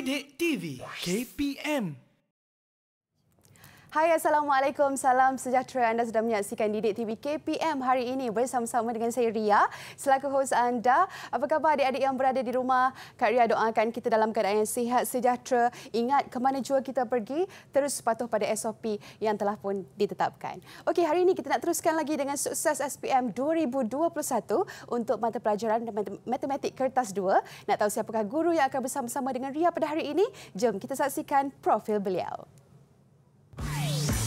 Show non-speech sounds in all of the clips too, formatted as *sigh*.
Sidik TV KPM Hai Assalamualaikum, salam sejahtera anda sedang menyaksikan Didik TV KPM hari ini bersama-sama dengan saya Ria selaku hos anda. Apa khabar adik-adik yang berada di rumah? Kak Ria doakan kita dalam keadaan yang sihat sejahtera. Ingat ke mana jua kita pergi, terus patuh pada SOP yang telah pun ditetapkan. Okey, hari ini kita nak teruskan lagi dengan sukses SPM 2021 untuk mata pelajaran Matematik Kertas 2. Nak tahu siapakah guru yang akan bersama-sama dengan Ria pada hari ini? Jom kita saksikan profil beliau. Bye.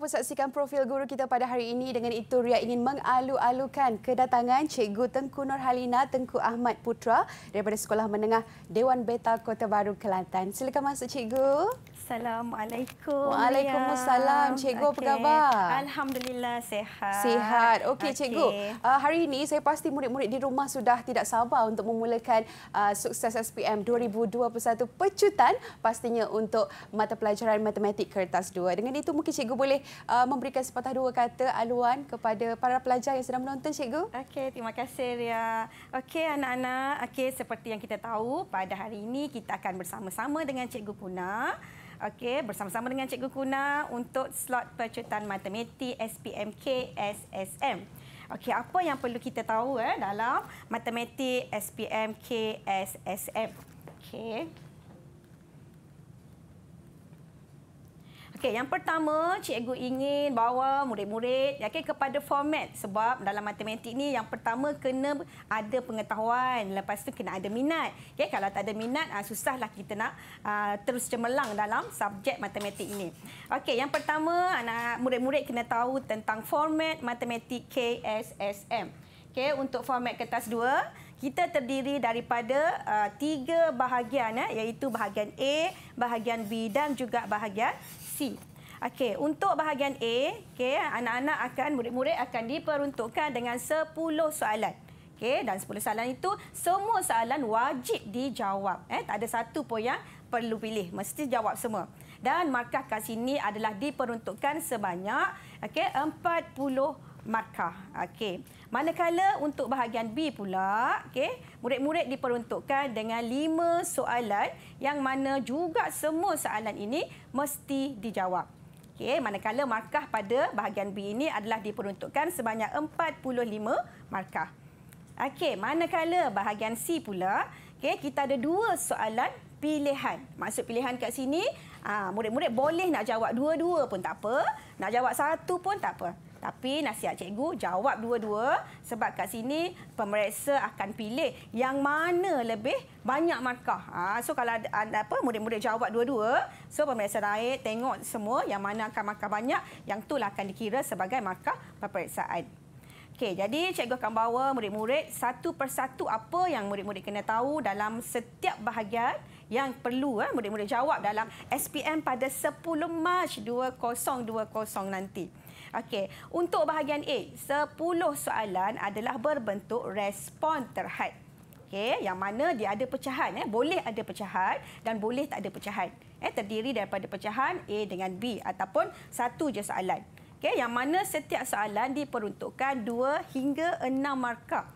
pun saksikan profil guru kita pada hari ini. Dengan itu, Ria ingin mengalu-alukan kedatangan Cikgu Tengku Nur Halina Tengku Ahmad Putra daripada Sekolah Menengah Dewan Beta Kota Baru, Kelantan. Silakan masuk, Cikgu. Assalamualaikum. Waalaikumsalam. Ya. Cikgu, okay. apa khabar? Alhamdulillah, sehat. Sehat. Okey, okay. Cikgu. Uh, hari ini, saya pasti murid-murid di rumah sudah tidak sabar untuk memulakan uh, sukses SPM 2021 pecutan pastinya untuk mata pelajaran Matematik Kertas 2. Dengan itu, mungkin Cikgu boleh uh, memberikan sepatah dua kata aluan kepada para pelajar yang sedang menonton, Cikgu. Okey, terima kasih, Ria. Okey, anak-anak. Okey, seperti yang kita tahu, pada hari ini kita akan bersama-sama dengan Cikgu Puna. Okey, bersama-sama dengan Cikgu Kuna untuk slot percutan matematik SPM KSSM. Okey, apa yang perlu kita tahu eh dalam matematik SPM KSSM? Okey. Okey, yang pertama, cikgu ingin bawa murid-murid ya, yakin kepada format sebab dalam matematik ni yang pertama kena ada pengetahuan, lepas tu kena ada minat. Okey, kalau tak ada minat, ah, susahlah kita nak ah, terus cemerlang dalam subjek matematik ini. Okey, yang pertama, anak murid-murid kena tahu tentang format matematik KSSM. Okey, untuk format kertas 2 kita terdiri daripada uh, tiga bahagian ya, iaitu bahagian A, bahagian B dan juga bahagian Okey, untuk bahagian A, okey, anak-anak akan murid-murid akan diperuntukkan dengan 10 soalan. Okey, dan 10 soalan itu semua soalan wajib dijawab. Eh, tak ada satu pun yang perlu pilih, mesti jawab semua. Dan markah kat sini adalah diperuntukkan sebanyak okey 40 markah. Okey. Manakala untuk bahagian B pula, okey, murid-murid diperuntukkan dengan lima soalan yang mana juga semua soalan ini mesti dijawab. Okey, manakala markah pada bahagian B ini adalah diperuntukkan sebanyak 45 markah. Okey, manakala bahagian C pula, okey, kita ada dua soalan pilihan. Maksud pilihan kat sini, ah, murid-murid boleh nak jawab dua-dua pun tak apa, nak jawab satu pun tak apa. Tapi nasihat cikgu jawab dua-dua sebab kat sini pemeriksa akan pilih yang mana lebih banyak markah. Ha, so kalau ada apa murid-murid jawab dua-dua, so pemeriksa naik tengok semua yang mana akan markah banyak, yang itulah akan dikira sebagai markah pemeriksaan. Okey, jadi cikgu akan bawa murid-murid satu persatu apa yang murid-murid kena tahu dalam setiap bahagian yang perlu eh, murid-murid jawab dalam SPM pada 10 Mac 2020 nanti. Okey, untuk bahagian A, 10 soalan adalah berbentuk respon terhad. Okey, yang mana dia ada pecahan eh, boleh ada pecahan dan boleh tak ada pecahan. Eh, terdiri daripada pecahan A dengan B ataupun satu je soalan. Okey, yang mana setiap soalan diperuntukkan 2 hingga 6 markah.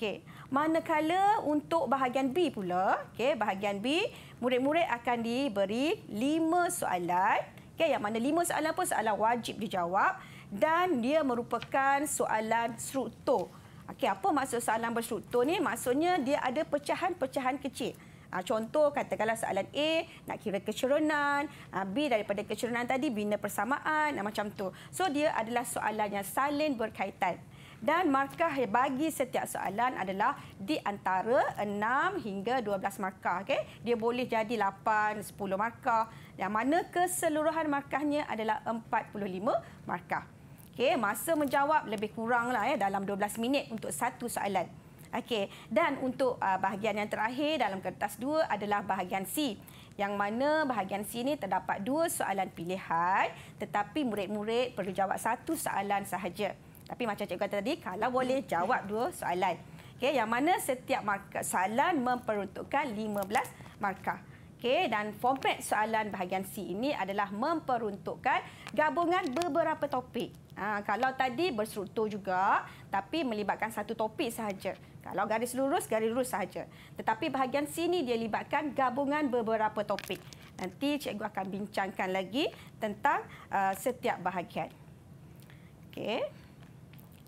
Okey, manakala untuk bahagian B pula, okey, bahagian B murid-murid akan diberi 5 soalan. Okey, yang mana 5 soalan pun soalan wajib dijawab dan dia merupakan soalan struktur. Okey, apa maksud soalan berstruktur ni? Maksudnya dia ada pecahan-pecahan kecil. Ha, contoh katakanlah soalan A nak kira kecerunan, ha, ah, B daripada kecerunan tadi bina persamaan dan ah, macam tu. So dia adalah soalan yang saling berkaitan. Dan markah bagi setiap soalan adalah di antara 6 hingga 12 markah. Okay? Dia boleh jadi 8, 10 markah. Yang mana keseluruhan markahnya adalah 45 markah. Okey, masa menjawab lebih kurang lah ya dalam 12 minit untuk satu soalan. Okey, dan untuk uh, bahagian yang terakhir dalam kertas 2 adalah bahagian C. Yang mana bahagian C ini terdapat dua soalan pilihan tetapi murid-murid perlu jawab satu soalan sahaja. Tapi macam cikgu kata tadi, kalau boleh jawab dua soalan. Okey, yang mana setiap markah soalan memperuntukkan 15 markah. Okey dan format soalan bahagian C ini adalah memperuntukkan gabungan beberapa topik. Ha, kalau tadi berstruktur juga tapi melibatkan satu topik sahaja. Kalau garis lurus garis lurus sahaja. Tetapi bahagian C ini dia libatkan gabungan beberapa topik. Nanti cikgu akan bincangkan lagi tentang uh, setiap bahagian. Okey.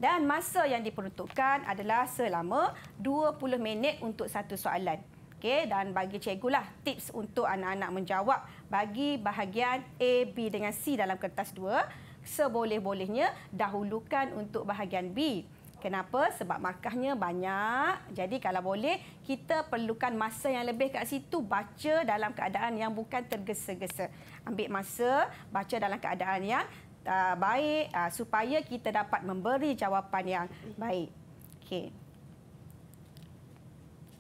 Dan masa yang diperuntukkan adalah selama 20 minit untuk satu soalan okey dan bagi lah tips untuk anak-anak menjawab bagi bahagian A B dengan C dalam kertas 2 seboleh-bolehnya dahulukan untuk bahagian B kenapa sebab markahnya banyak jadi kalau boleh kita perlukan masa yang lebih kat situ baca dalam keadaan yang bukan tergesa-gesa ambil masa baca dalam keadaan yang uh, baik uh, supaya kita dapat memberi jawapan yang baik okey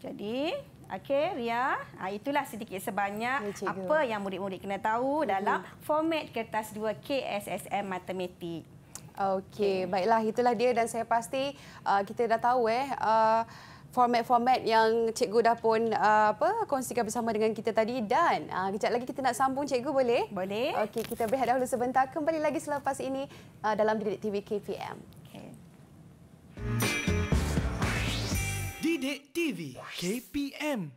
jadi, Okey, Ria. Ha, itulah sedikit sebanyak ya, apa yang murid-murid kena tahu uh -huh. dalam format kertas 2 KSSM Matematik. Okey, okay. baiklah. Itulah dia dan saya pasti uh, kita dah tahu eh ah, format-format yang cikgu dah pun uh, apa kongsikan bersama dengan kita tadi. Dan uh, kejap lagi kita nak sambung cikgu, boleh? Boleh. Okey, kita berehat dahulu sebentar. Kembali lagi selepas ini uh, dalam Didik TV KPM. Okey. Bidik TV KPM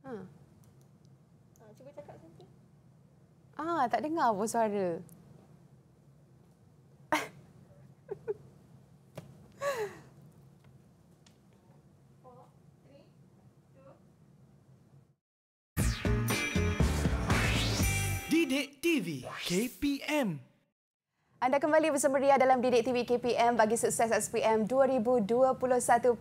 Ha. Ah, cuba cakap sini. Ah, tak dengar pun suara. KPM anda kembali bersama Ria dalam Didik TV KPM bagi sukses SPM 2021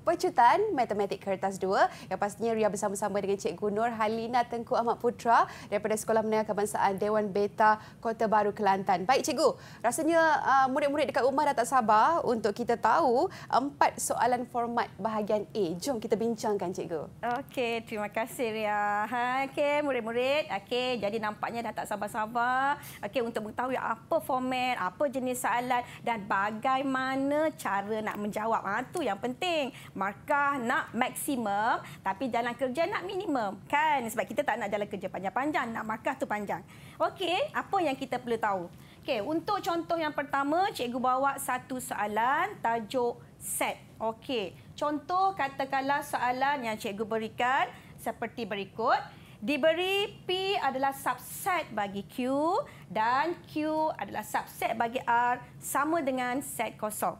Pecutan Matematik Kertas 2. Yang pastinya Ria bersama-sama dengan Cik Gunur Halina Tengku Ahmad Putra daripada Sekolah Menengah Kebangsaan Dewan Beta Kota Baru Kelantan. Baik Cikgu, rasanya uh, murid-murid dekat rumah dah tak sabar untuk kita tahu empat soalan format bahagian A. Jom kita bincangkan Cikgu. Okey, terima kasih Ria. Ha, Okey, murid-murid. Okey, jadi nampaknya dah tak sabar-sabar. Okey, untuk mengetahui apa format, apa jenis soalan dan bagaimana cara nak menjawab. Ha, tu yang penting. Markah nak maksimum tapi dalam kerja nak minimum. Kan? Sebab kita tak nak dalam kerja panjang-panjang. Nak markah tu panjang. Okey, apa yang kita perlu tahu? Okey, untuk contoh yang pertama, cikgu bawa satu soalan tajuk set. Okey, contoh katakanlah soalan yang cikgu berikan seperti berikut diberi P adalah subset bagi Q dan Q adalah subset bagi R sama dengan set kosong.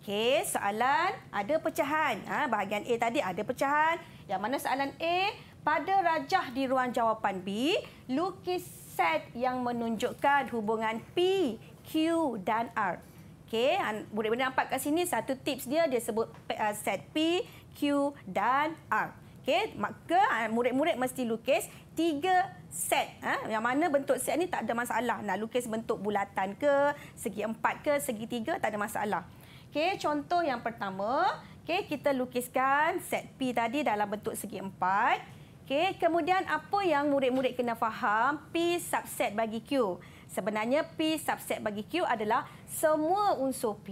Okey, soalan ada pecahan. Ha, bahagian A tadi ada pecahan. Yang mana soalan A? Pada rajah di ruang jawapan B, lukis set yang menunjukkan hubungan P, Q dan R. Okey, boleh-boleh nampak kat sini satu tips dia, dia sebut eh, set P, Q dan R okey maka ah, murid-murid mesti lukis tiga set eh? yang mana bentuk set ni tak ada masalah nak lukis bentuk bulatan ke segi empat ke segi tiga tak ada masalah okey contoh yang pertama okey kita lukiskan set P tadi dalam bentuk segi empat okey kemudian apa yang murid-murid kena faham P subset bagi Q Sebenarnya P subset bagi Q adalah semua unsur P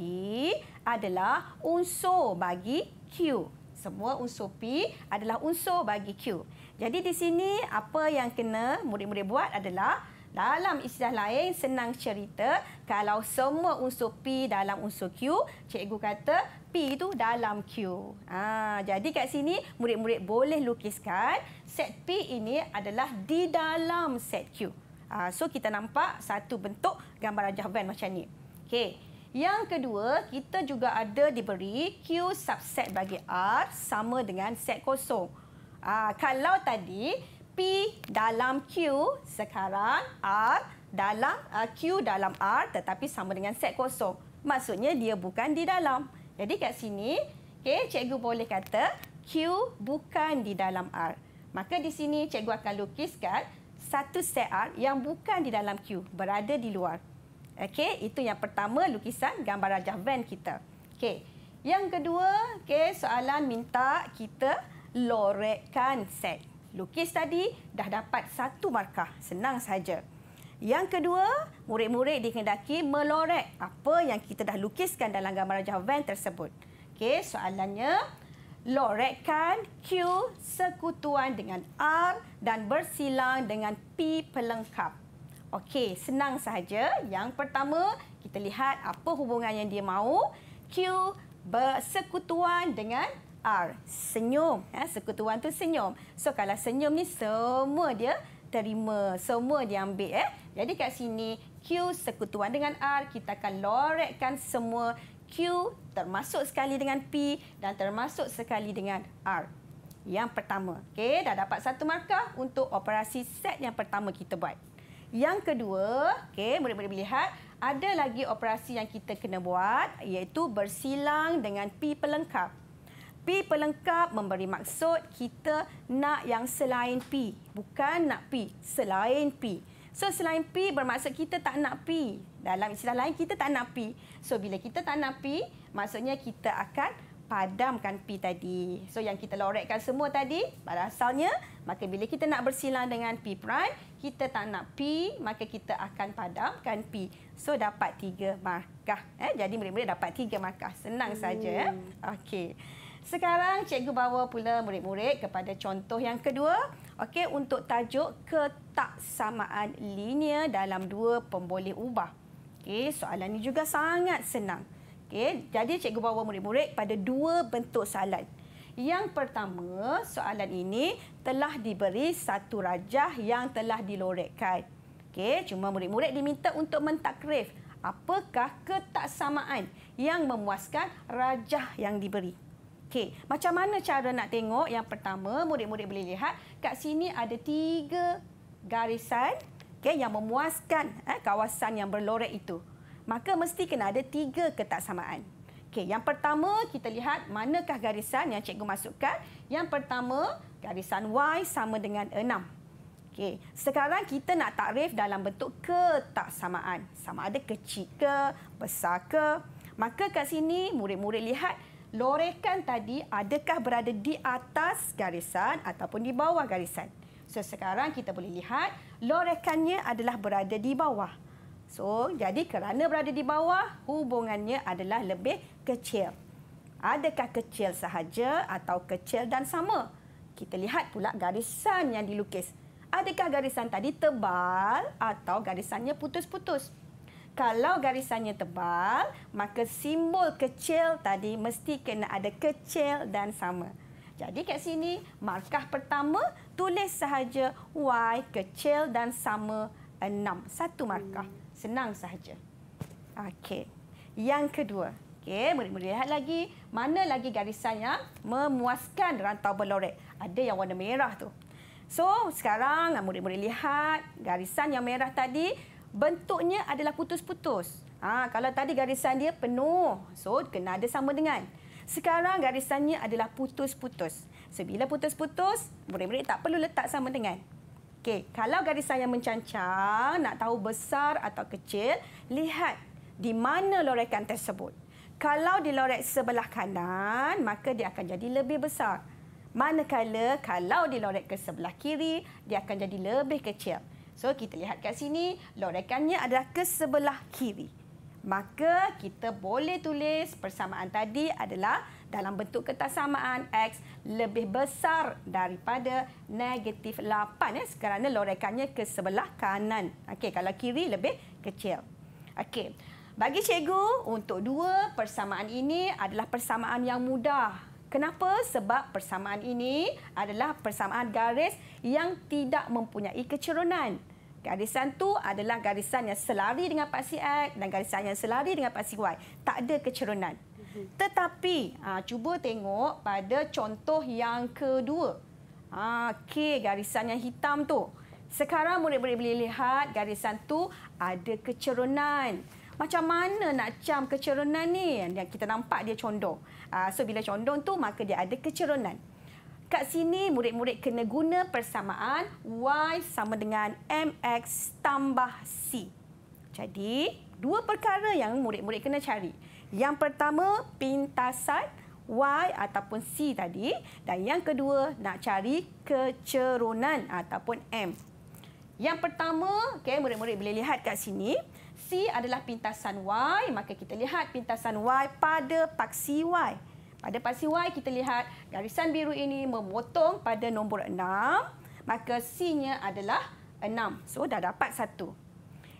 adalah unsur bagi Q semua unsur P adalah unsur bagi Q. Jadi di sini apa yang kena murid-murid buat adalah dalam istilah lain senang cerita kalau semua unsur P dalam unsur Q, cikgu kata P itu dalam Q. Ha, jadi kat sini murid-murid boleh lukiskan set P ini adalah di dalam set Q. Ha, so kita nampak satu bentuk gambaran jawapan macam ni. Okey. Yang kedua, kita juga ada diberi Q subset bagi R sama dengan set kosong. Ah, kalau tadi P dalam Q, sekarang R dalam uh, Q dalam R tetapi sama dengan set kosong. Maksudnya dia bukan di dalam. Jadi kat sini, okey, cikgu boleh kata Q bukan di dalam R. Maka di sini cikgu akan lukiskan satu set R yang bukan di dalam Q, berada di luar. Okey, itu yang pertama lukisan gambar rajah van kita. Okey. Yang kedua, okey, soalan minta kita lorekkan set. Lukis tadi dah dapat satu markah. Senang saja. Yang kedua, murid-murid dikehendaki melorek apa yang kita dah lukiskan dalam gambar rajah van tersebut. Okey, soalannya lorekkan Q sekutuan dengan R dan bersilang dengan P pelengkap. Okey, senang sahaja. Yang pertama, kita lihat apa hubungan yang dia mahu. Q bersekutuan dengan R. Senyum. Ya, sekutuan tu senyum. So kalau senyum ni semua dia terima, semua dia ambil eh. Jadi kat sini Q sekutuan dengan R, kita akan lorekkan semua Q termasuk sekali dengan P dan termasuk sekali dengan R. Yang pertama. Okey, dah dapat satu markah untuk operasi set yang pertama kita buat. Yang kedua, okey, boleh-boleh lihat ada lagi operasi yang kita kena buat iaitu bersilang dengan P pelengkap. P pelengkap memberi maksud kita nak yang selain P, bukan nak P selain P. So selain P bermaksud kita tak nak P Dalam istilah lain kita tak nak P. So bila kita tak nak P, maksudnya kita akan padamkan pi tadi. So yang kita loretkan semua tadi pada asalnya maka bila kita nak bersilang dengan pi prime kita tak nak pi maka kita akan padamkan pi. So dapat tiga markah. Eh, jadi murid-murid dapat tiga markah. Senang hmm. saja. Eh? Okey. Sekarang cikgu bawa pula murid-murid kepada contoh yang kedua. Okey untuk tajuk ketaksamaan linear dalam dua pemboleh ubah. Okey soalan ini juga sangat senang. Okay. Jadi cikgu bawa murid-murid pada dua bentuk soalan. Yang pertama, soalan ini telah diberi satu rajah yang telah dilorekkan. Okay. Cuma murid-murid diminta untuk mentakrif apakah ketaksamaan yang memuaskan rajah yang diberi. Okay. Macam mana cara nak tengok? Yang pertama, murid-murid boleh lihat kat sini ada tiga garisan okay, yang memuaskan eh, kawasan yang berlorek itu maka mesti kena ada tiga ketaksamaan. Okey, yang pertama kita lihat manakah garisan yang cikgu masukkan. Yang pertama, garisan Y sama dengan 6. Okey, sekarang kita nak takrif dalam bentuk ketaksamaan. Sama ada kecil ke, besar ke. Maka kat sini murid-murid lihat lorekan tadi adakah berada di atas garisan ataupun di bawah garisan. So sekarang kita boleh lihat lorekannya adalah berada di bawah. So, jadi kerana berada di bawah, hubungannya adalah lebih kecil. Adakah kecil sahaja atau kecil dan sama? Kita lihat pula garisan yang dilukis. Adakah garisan tadi tebal atau garisannya putus-putus? Kalau garisannya tebal, maka simbol kecil tadi mesti kena ada kecil dan sama. Jadi kat sini, markah pertama tulis sahaja Y kecil dan sama 6. Satu markah. Hmm. Senang sahaja. Okey. Yang kedua. Okey, murid-murid lihat lagi. Mana lagi garisan yang memuaskan rantau berlorek? Ada yang warna merah tu. So, sekarang murid-murid lihat garisan yang merah tadi bentuknya adalah putus-putus. Ha, kalau tadi garisan dia penuh, so kena ada sama dengan. Sekarang garisannya adalah putus-putus. So, putus-putus, murid-murid tak perlu letak sama dengan. Okey, kalau garisan yang mencancang nak tahu besar atau kecil, lihat di mana lorekan tersebut. Kalau di lorek sebelah kanan, maka dia akan jadi lebih besar. Manakala kalau di lorek ke sebelah kiri, dia akan jadi lebih kecil. So kita lihat kat sini, lorekannya adalah ke sebelah kiri. Maka kita boleh tulis persamaan tadi adalah dalam bentuk ketaksamaan X lebih besar daripada negatif 8 eh, kerana lorekannya ke sebelah kanan. Okey, kalau kiri lebih kecil. Okey, bagi cikgu untuk dua persamaan ini adalah persamaan yang mudah. Kenapa? Sebab persamaan ini adalah persamaan garis yang tidak mempunyai kecerunan. Garisan tu adalah garisan yang selari dengan paksi X dan garisan yang selari dengan paksi Y. Tak ada kecerunan. Tetapi, aa, ah, cuba tengok pada contoh yang kedua. Aa, ah, okay, garisan yang hitam tu. Sekarang murid-murid boleh lihat garisan tu ada kecerunan. Macam mana nak cam kecerunan ni? Yang kita nampak dia condong. Aa, ah, so, bila condong tu maka dia ada kecerunan. Kat sini, murid-murid kena guna persamaan Y sama dengan MX tambah C. Jadi, dua perkara yang murid-murid kena cari. Yang pertama, pintasan Y ataupun C tadi. Dan yang kedua, nak cari kecerunan ataupun M. Yang pertama, okay, murid-murid boleh lihat kat sini. C adalah pintasan Y. Maka kita lihat pintasan Y pada paksi Y. Pada paksi Y, kita lihat garisan biru ini memotong pada nombor 6. Maka C-nya adalah 6. So, dah dapat satu.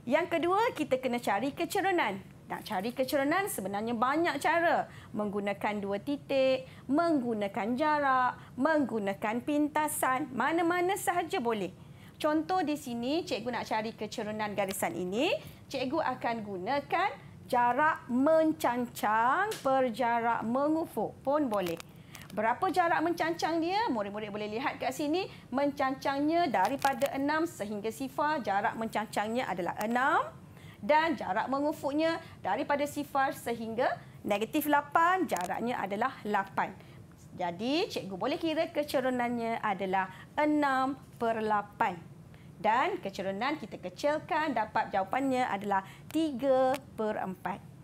Yang kedua, kita kena cari kecerunan. Nak cari kecerunan sebenarnya banyak cara. Menggunakan dua titik, menggunakan jarak, menggunakan pintasan, mana-mana sahaja boleh. Contoh di sini, cikgu nak cari kecerunan garisan ini. Cikgu akan gunakan jarak mencancang per jarak mengufuk pun boleh. Berapa jarak mencancang dia? Murid-murid boleh lihat kat sini. Mencancangnya daripada enam sehingga sifar. Jarak mencancangnya adalah enam dan jarak mengufuknya daripada sifar sehingga negatif 8 jaraknya adalah 8. Jadi cikgu boleh kira kecerunannya adalah 6 per 8. Dan kecerunan kita kecilkan dapat jawapannya adalah 3 per 4.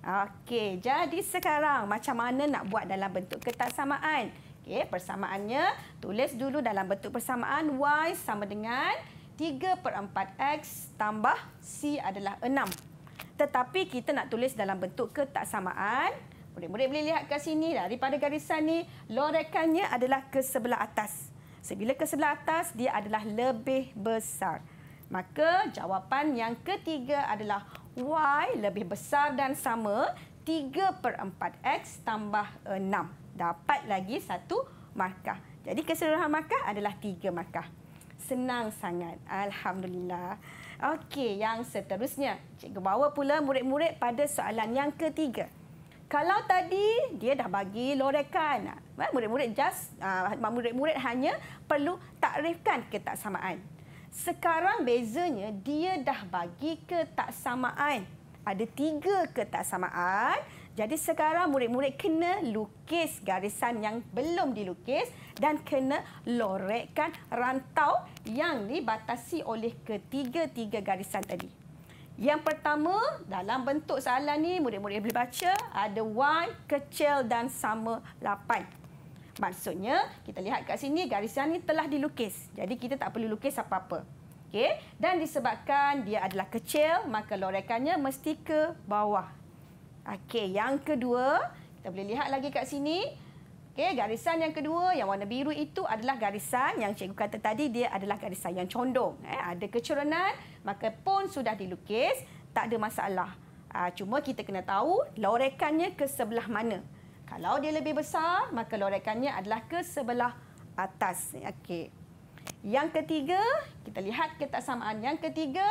Okey, jadi sekarang macam mana nak buat dalam bentuk kertas samaan? Okey, persamaannya tulis dulu dalam bentuk persamaan y sama dengan 3/4x tambah c adalah 6. Tetapi kita nak tulis dalam bentuk ketaksamaan. Murid-murid boleh lihat kat sini daripada garisan ni lorekannya adalah ke sebelah atas. Sebila ke sebelah atas dia adalah lebih besar. Maka jawapan yang ketiga adalah y lebih besar dan sama 3/4x tambah 6. Dapat lagi satu markah. Jadi keseluruhan markah adalah tiga markah senang sangat. Alhamdulillah. Okey, yang seterusnya. Cikgu bawa pula murid-murid pada soalan yang ketiga. Kalau tadi dia dah bagi lorekan, murid-murid just ah, murid-murid hanya perlu takrifkan ketaksamaan. Sekarang bezanya dia dah bagi ketaksamaan. Ada tiga ketaksamaan. Jadi sekarang murid-murid kena lukis garisan yang belum dilukis dan kena lorekkan rantau yang dibatasi oleh ketiga-tiga garisan tadi. Yang pertama, dalam bentuk soalan ni murid-murid boleh baca ada Y kecil dan sama 8. Maksudnya, kita lihat kat sini garisan ni telah dilukis. Jadi kita tak perlu lukis apa-apa. Okey, dan disebabkan dia adalah kecil, maka lorekannya mesti ke bawah. Okey, yang kedua, kita boleh lihat lagi kat sini. Okey, garisan yang kedua yang warna biru itu adalah garisan yang cikgu kata tadi dia adalah garisan yang condong. Eh, ada kecerunan, maka pun sudah dilukis, tak ada masalah. Ha, cuma kita kena tahu lorekannya ke sebelah mana. Kalau dia lebih besar, maka lorekannya adalah ke sebelah atas. Okey. Yang ketiga, kita lihat ketaksamaan. Yang ketiga,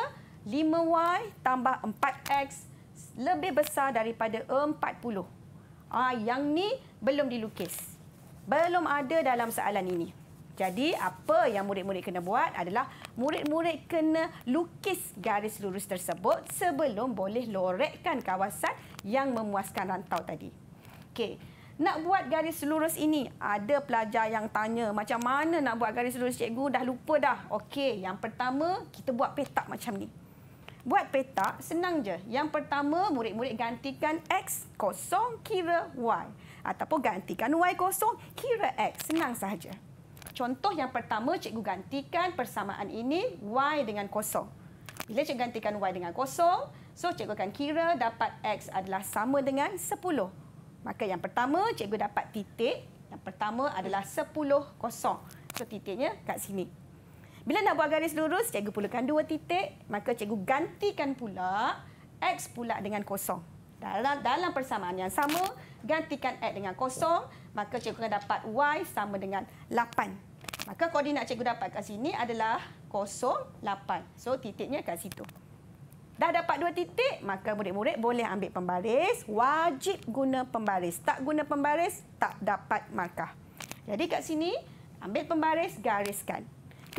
5Y tambah 4X lebih besar daripada 40. Ha, ah, yang ni belum dilukis. Belum ada dalam soalan ini. Jadi apa yang murid-murid kena buat adalah murid-murid kena lukis garis lurus tersebut sebelum boleh lorekkan kawasan yang memuaskan rantau tadi. Okey. Nak buat garis lurus ini, ada pelajar yang tanya macam mana nak buat garis lurus cikgu dah lupa dah. Okey, yang pertama kita buat petak macam ni. Buat peta senang je. Yang pertama murid-murid gantikan x kosong kira y ataupun gantikan y kosong kira x. Senang sahaja. Contoh yang pertama cikgu gantikan persamaan ini y dengan kosong. Bila cikgu gantikan y dengan kosong, so cikgu akan kira dapat x adalah sama dengan 10. Maka yang pertama cikgu dapat titik yang pertama adalah 10 kosong. So titiknya kat sini. Bila nak buat garis lurus, cikgu perlukan dua titik, maka cikgu gantikan pula X pula dengan kosong. Dalam dalam persamaan yang sama, gantikan X dengan kosong, maka cikgu akan dapat Y sama dengan 8. Maka koordinat cikgu dapat kat sini adalah kosong, 8. So, titiknya kat situ. Dah dapat dua titik, maka murid-murid boleh ambil pembaris. Wajib guna pembaris. Tak guna pembaris, tak dapat markah. Jadi kat sini, ambil pembaris, gariskan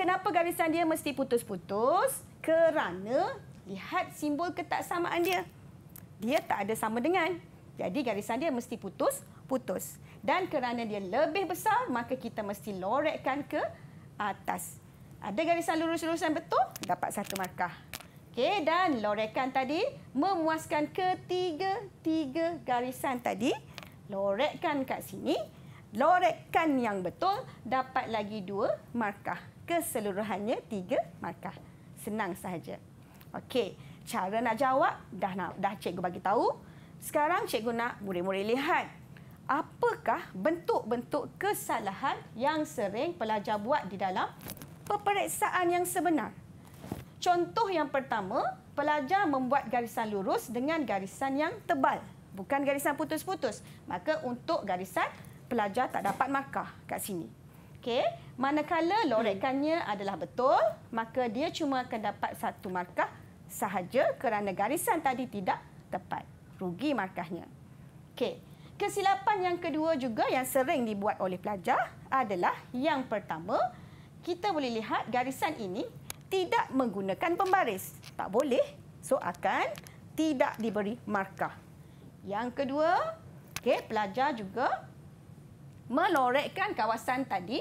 kenapa garisan dia mesti putus-putus? Kerana lihat simbol ketaksamaan dia. Dia tak ada sama dengan. Jadi garisan dia mesti putus-putus. Dan kerana dia lebih besar, maka kita mesti lorekkan ke atas. Ada garisan lurus-lurusan betul? Dapat satu markah. Okay, dan lorekkan tadi memuaskan ketiga-tiga garisan tadi. Lorekkan kat sini. Lorekkan yang betul, dapat lagi dua markah keseluruhannya tiga markah. Senang sahaja. Okey, cara nak jawab dah nak dah cikgu bagi tahu. Sekarang cikgu nak murid-murid lihat. Apakah bentuk-bentuk kesalahan yang sering pelajar buat di dalam peperiksaan yang sebenar? Contoh yang pertama, pelajar membuat garisan lurus dengan garisan yang tebal, bukan garisan putus-putus. Maka untuk garisan pelajar tak dapat markah kat sini. Okey, manakala hmm. lorekannya hmm. adalah betul, maka dia cuma akan dapat satu markah sahaja kerana garisan tadi tidak tepat. Rugi markahnya. Okey. Kesilapan yang kedua juga yang sering dibuat oleh pelajar adalah yang pertama, kita boleh lihat garisan ini tidak menggunakan pembaris. Tak boleh. So akan tidak diberi markah. Yang kedua, okey, pelajar juga melorekkan kawasan tadi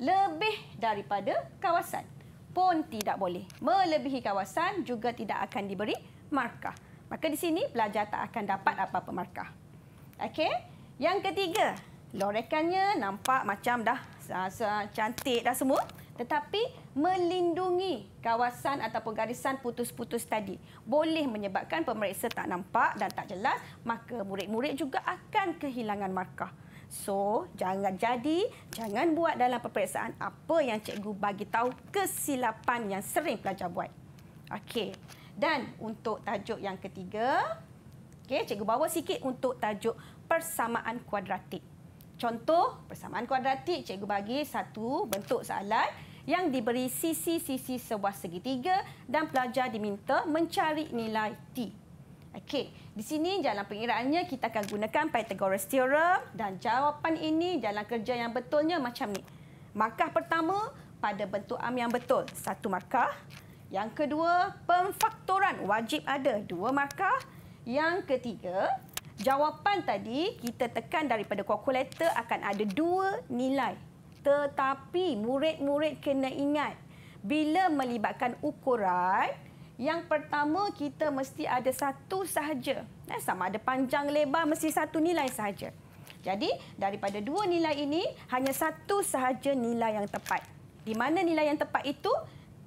lebih daripada kawasan pun tidak boleh. Melebihi kawasan juga tidak akan diberi markah. Maka di sini pelajar tak akan dapat apa-apa markah. Okey. Yang ketiga, lorekannya nampak macam dah rasa cantik dah semua tetapi melindungi kawasan ataupun garisan putus-putus tadi boleh menyebabkan pemeriksa tak nampak dan tak jelas maka murid-murid juga akan kehilangan markah. So, jangan jadi, jangan buat dalam peperiksaan apa yang cikgu bagi tahu kesilapan yang sering pelajar buat. Okey. Dan untuk tajuk yang ketiga, okey, cikgu bawa sikit untuk tajuk persamaan kuadratik. Contoh persamaan kuadratik, cikgu bagi satu bentuk soalan yang diberi sisi-sisi sebuah segitiga dan pelajar diminta mencari nilai T. Okey, di sini jalan pengiraannya kita akan gunakan Pythagoras Theorem dan jawapan ini jalan kerja yang betulnya macam ni. Markah pertama pada bentuk am yang betul, satu markah. Yang kedua, pemfaktoran wajib ada dua markah. Yang ketiga, jawapan tadi kita tekan daripada kalkulator akan ada dua nilai. Tetapi murid-murid kena ingat, bila melibatkan ukuran, yang pertama kita mesti ada satu sahaja. Eh, sama ada panjang lebar mesti satu nilai sahaja. Jadi daripada dua nilai ini hanya satu sahaja nilai yang tepat. Di mana nilai yang tepat itu?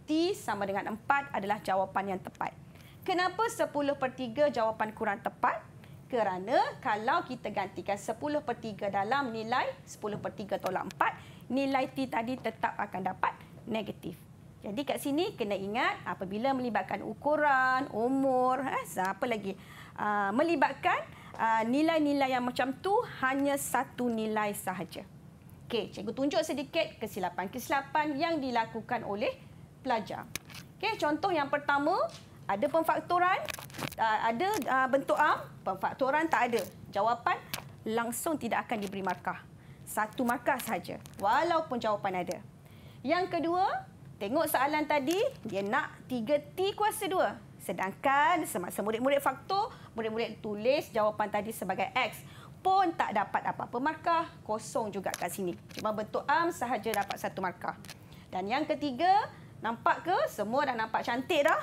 T sama dengan 4 adalah jawapan yang tepat. Kenapa 10 per 3 jawapan kurang tepat? Kerana kalau kita gantikan 10 per 3 dalam nilai 10 per 3 tolak 4, nilai T tadi tetap akan dapat negatif. Jadi kat sini kena ingat apabila melibatkan ukuran, umur, ha, apa lagi. Ah, melibatkan ah, nilai-nilai yang macam tu hanya satu nilai sahaja. Okey, cikgu tunjuk sedikit kesilapan-kesilapan yang dilakukan oleh pelajar. Okey, contoh yang pertama, ada pemfaktoran, ah, ada bentuk am, pemfaktoran tak ada. Jawapan langsung tidak akan diberi markah. Satu markah sahaja, walaupun jawapan ada. Yang kedua, Tengok soalan tadi, dia nak 3T kuasa 2. Sedangkan semasa murid-murid faktor, murid-murid tulis jawapan tadi sebagai X. Pun tak dapat apa-apa markah, kosong juga kat sini. Cuma bentuk am sahaja dapat satu markah. Dan yang ketiga, nampak ke semua dah nampak cantik dah?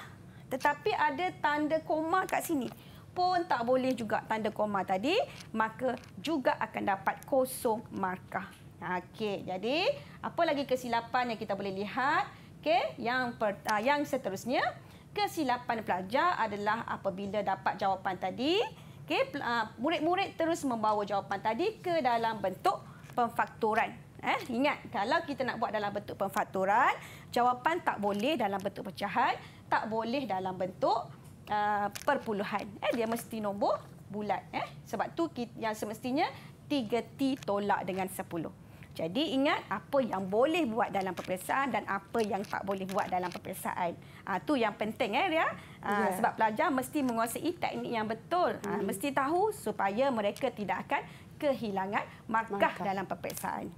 Tetapi ada tanda koma kat sini. Pun tak boleh juga tanda koma tadi, maka juga akan dapat kosong markah. Okey, jadi apa lagi kesilapan yang kita boleh lihat? Okey, yang per, uh, yang seterusnya, kesilapan pelajar adalah apabila dapat jawapan tadi, okey, uh, murid-murid terus membawa jawapan tadi ke dalam bentuk pemfakturan. Eh, ingat kalau kita nak buat dalam bentuk pemfakturan, jawapan tak boleh dalam bentuk pecahan, tak boleh dalam bentuk uh, perpuluhan. Eh, dia mesti nombor bulat, eh. Sebab tu kita, yang semestinya 3T tolak dengan 10. Jadi ingat apa yang boleh buat dalam peperiksaan dan apa yang tak boleh buat dalam peperiksaan. Ah tu yang penting eh Ria. Ha, sebab pelajar mesti menguasai teknik yang betul. Ha, mesti tahu supaya mereka tidak akan kehilangan markah, markah. dalam peperiksaan.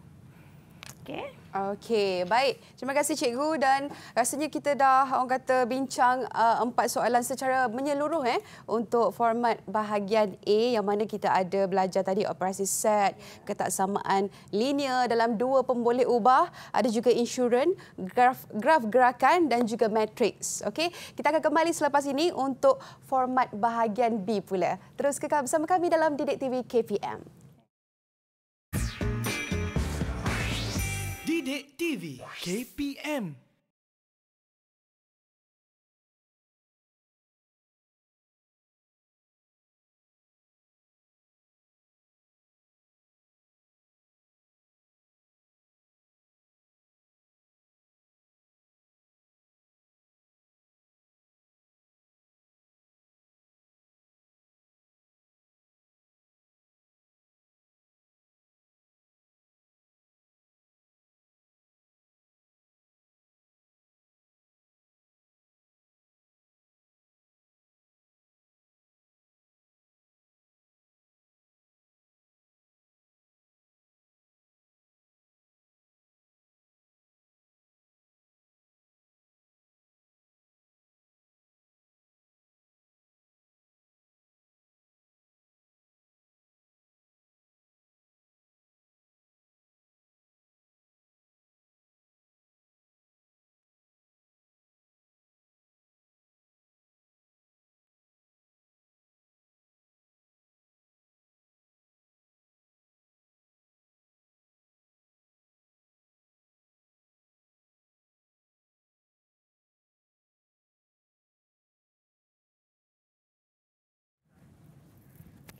Okay, Okey, baik. Terima kasih cikgu dan rasanya kita dah orang kata bincang uh, empat soalan secara menyeluruh eh untuk format bahagian A yang mana kita ada belajar tadi operasi set, ketaksamaan linear dalam dua pemboleh ubah, ada juga insurans, graf graf gerakan dan juga matrix. Okey, kita akan kembali selepas ini untuk format bahagian B pula. Terus kekal bersama kami dalam Didik TV KPM. Bidik TV KPM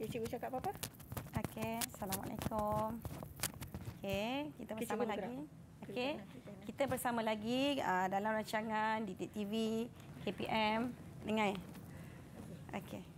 Okey, cikgu cakap apa-apa? Okey, Assalamualaikum. Okey, kita bersama lagi. Okey, kita bersama lagi uh, dalam rancangan TV KPM. Dengar ya? Okey. Okay.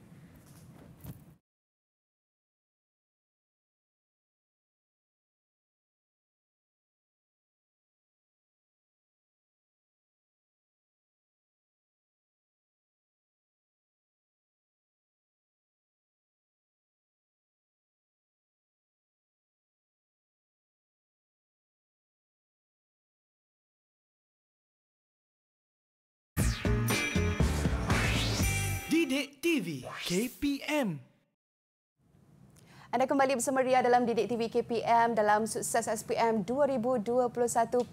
Pendek TV KPM anda kembali bersama Ria dalam Didik TV KPM dalam sukses SPM 2021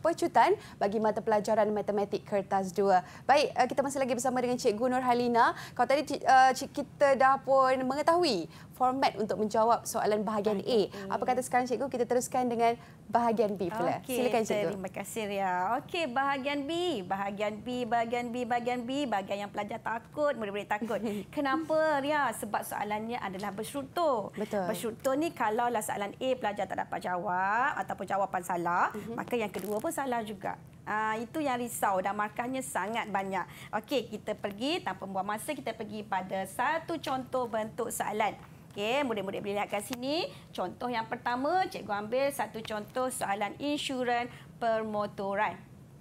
pecutan bagi mata pelajaran Matematik Kertas 2. Baik, eh, kita masih lagi bersama dengan Cikgu Nur Halina. Kalau tadi eh, kita dah pun mengetahui format untuk menjawab soalan bahagian A. Apa kata sekarang Cikgu, kita teruskan dengan bahagian B pula. Okay, Silakan Cikgu. Terima kasih Ria. Okey, bahagian B. Bahagian B, bahagian B, bahagian B. Bahagian yang pelajar takut, murid-murid takut. *laughs* Kenapa Ria? Sebab soalannya adalah bersyutur. Betul. Bersyutur contoh ni kalau lah soalan A pelajar tak dapat jawab ataupun jawapan salah, mm -hmm. maka yang kedua pun salah juga. Ha, itu yang risau dan markahnya sangat banyak. Okey, kita pergi tanpa buang masa kita pergi pada satu contoh bentuk soalan. Okey, murid-murid boleh lihat kat sini. Contoh yang pertama, cikgu ambil satu contoh soalan insurans permotoran.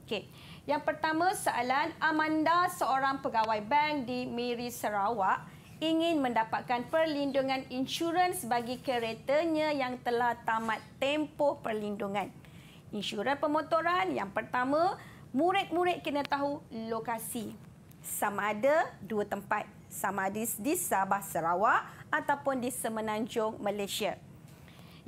Okey. Yang pertama soalan Amanda seorang pegawai bank di Miri Sarawak ingin mendapatkan perlindungan insurans bagi keretanya yang telah tamat tempoh perlindungan. Insurans pemotoran yang pertama, murid-murid kena tahu lokasi. Sama ada dua tempat, sama ada di Sabah Sarawak ataupun di Semenanjung Malaysia.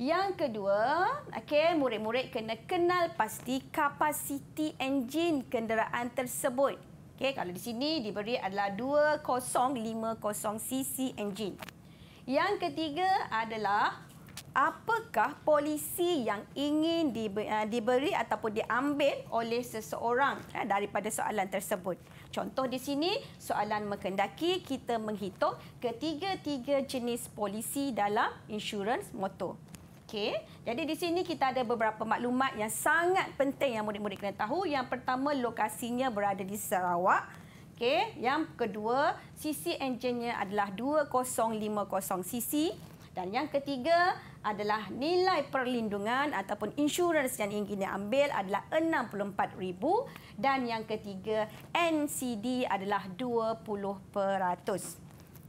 Yang kedua, okey murid-murid kena kenal pasti kapasiti enjin kenderaan tersebut Okey, kalau di sini diberi adalah 2050 cc engine. Yang ketiga adalah apakah polisi yang ingin eh, diberi ataupun diambil oleh seseorang eh, daripada soalan tersebut. Contoh di sini soalan mengendaki kita menghitung ketiga-tiga jenis polisi dalam insurans motor. Okey. Jadi di sini kita ada beberapa maklumat yang sangat penting yang murid-murid kena tahu. Yang pertama lokasinya berada di Sarawak. Okey. Yang kedua, CC enjinnya adalah 2050 CC dan yang ketiga adalah nilai perlindungan ataupun insurans yang ingin dia ambil adalah 64000 dan yang ketiga NCD adalah 20%.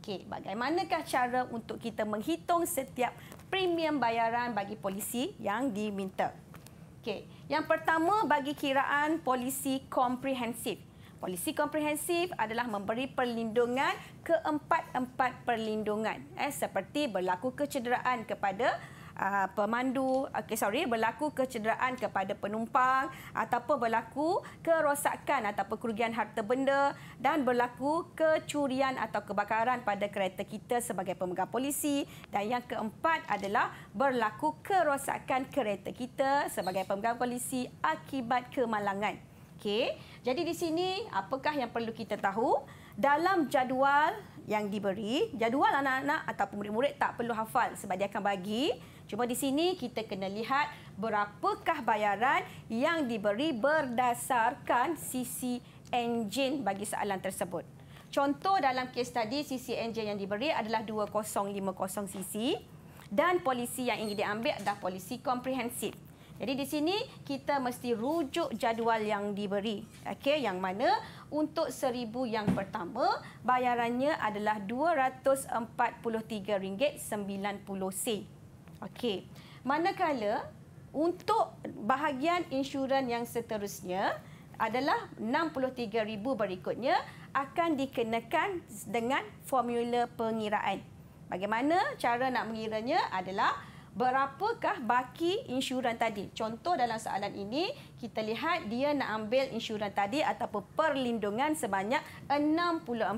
Okey, bagaimanakah cara untuk kita menghitung setiap premium bayaran bagi polisi yang diminta. Okey, yang pertama bagi kiraan polisi komprehensif. Polisi komprehensif adalah memberi perlindungan keempat-empat perlindungan eh seperti berlaku kecederaan kepada uh, pemandu okay, sorry berlaku kecederaan kepada penumpang ataupun berlaku kerosakan atau kerugian harta benda dan berlaku kecurian atau kebakaran pada kereta kita sebagai pemegang polisi dan yang keempat adalah berlaku kerosakan kereta kita sebagai pemegang polisi akibat kemalangan. Okey. Jadi di sini apakah yang perlu kita tahu dalam jadual yang diberi, jadual anak-anak ataupun murid-murid tak perlu hafal sebab dia akan bagi Cuma di sini kita kena lihat berapakah bayaran yang diberi berdasarkan sisi enjin bagi soalan tersebut. Contoh dalam kes tadi sisi enjin yang diberi adalah 2050cc dan polisi yang ingin diambil adalah polisi komprehensif. Jadi di sini kita mesti rujuk jadual yang diberi. Okey, yang mana untuk seribu yang pertama bayarannya adalah RM243.90. Okey. Manakala untuk bahagian insurans yang seterusnya adalah 63000 berikutnya akan dikenakan dengan formula pengiraan. Bagaimana cara nak mengiranya adalah berapakah baki insurans tadi. Contoh dalam soalan ini, kita lihat dia nak ambil insurans tadi ataupun perlindungan sebanyak 64000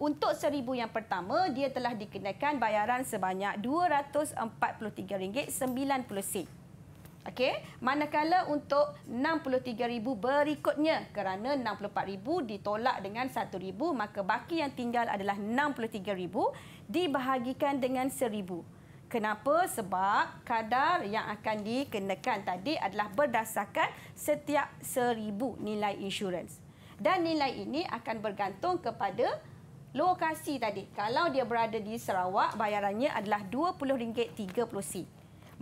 untuk seribu yang pertama, dia telah dikenakan bayaran sebanyak RM243.90. Okey, manakala untuk 63000 berikutnya kerana 64000 ditolak dengan 1000 maka baki yang tinggal adalah 63000 dibahagikan dengan 1000. Kenapa? Sebab kadar yang akan dikenakan tadi adalah berdasarkan setiap 1000 nilai insurans. Dan nilai ini akan bergantung kepada lokasi tadi. Kalau dia berada di Sarawak, bayarannya adalah RM20.30.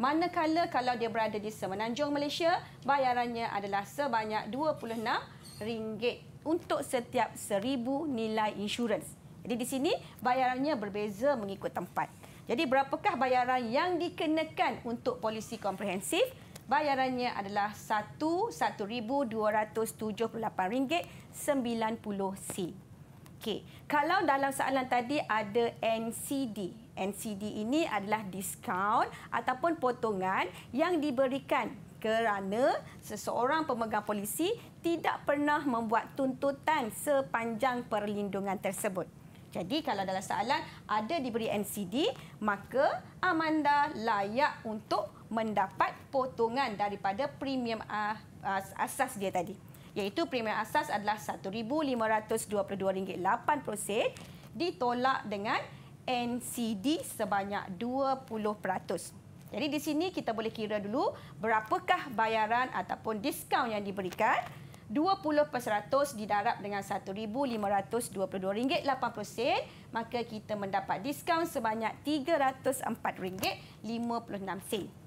Manakala kalau dia berada di Semenanjung Malaysia, bayarannya adalah sebanyak RM26 untuk setiap RM1,000 nilai insurans. Jadi di sini bayarannya berbeza mengikut tempat. Jadi berapakah bayaran yang dikenakan untuk polisi komprehensif? Bayarannya adalah RM1,278.90. Okey, kalau dalam soalan tadi ada NCD. NCD ini adalah diskaun ataupun potongan yang diberikan kerana seseorang pemegang polisi tidak pernah membuat tuntutan sepanjang perlindungan tersebut. Jadi kalau dalam soalan ada diberi NCD, maka Amanda layak untuk mendapat potongan daripada premium ah, ah, asas dia tadi iaitu premium asas adalah RM1,522.80 ditolak dengan NCD sebanyak 20%. Jadi di sini kita boleh kira dulu berapakah bayaran ataupun diskaun yang diberikan. 20% didarab dengan RM1,522.80. Maka kita mendapat diskaun sebanyak RM304.56